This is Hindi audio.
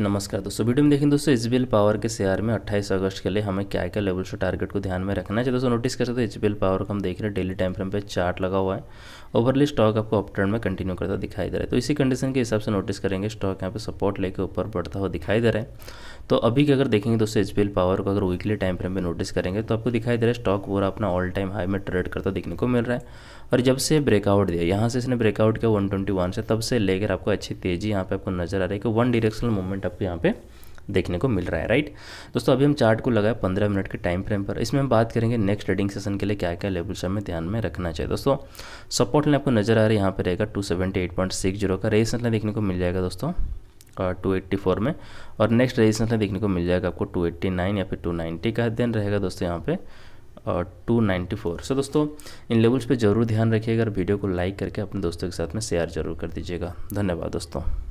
नमस्कार दोस्तों वीडियो में देखें दोस्तों एच पावर के शेयर में 28 अगस्त के लिए हमें क्या क्या लेवल से टारगेट को ध्यान में रखना चाहिए दोस्तों नोटिस कर सकते हैं एच पावर को हम देख रहे हैं डेली टाइम फ्रेम पे चार्ट लगा हुआ है ओवरली स्टॉक आपको अपट्रेंड में कंटिन्यू करता दिखाई दे रहा है तो इसी कंडीशन के हिसाब से नोटिस करेंगे स्टॉक यहाँ पर सपोर्ट लेकर ऊपर बढ़ता हुआ दिखाई दे रहा है तो अभी के अगर देखेंगे दोस्तों एच पावर को अगर वीकली टाइम फ्रेम पर नोटिस करेंगे तो आपको दिखाई दे रहा है स्टॉक पूरा अपना ऑल टाइम हाई में ट्रेड करता देखने को मिल रहा है और जब से ब्रेकआउट दिया यहाँ से इसने ब्रेकआउट किया वन से तब से लेकर आपको अच्छी तेजी यहाँ पर आपको नजर आ रही है कि वन डिरेक्शनल मूवमेंट सेटअप यहाँ पे देखने को मिल रहा है राइट दोस्तों अभी हम चार्ट को लगाए पंद्रह मिनट के टाइम फ्रेम पर इसमें हम बात करेंगे नेक्स्ट ट्रेडिंग सेशन के लिए क्या क्या लेवल्स हमें ध्यान में रखना चाहिए दोस्तों सपोर्ट लाइन आपको नजर आ रहा है यहाँ पर रहेगा टू का रेजिस्टेंस लाइन देखने को मिल जाएगा दोस्तों टू एट्टी फोर में और नेक्स्ट रेजिस्टेंस लाइन देखने को मिल जाएगा आपको टू एट्टी नाइन या फिर टू नाइन्टी का देन रहेगा दोस्तों यहाँ पे और 294 सो so, दोस्तों इन लेवल्स पे ज़रूर ध्यान रखिएगा और वीडियो को लाइक करके अपने दोस्तों के साथ में शेयर जरूर कर दीजिएगा धन्यवाद दोस्तों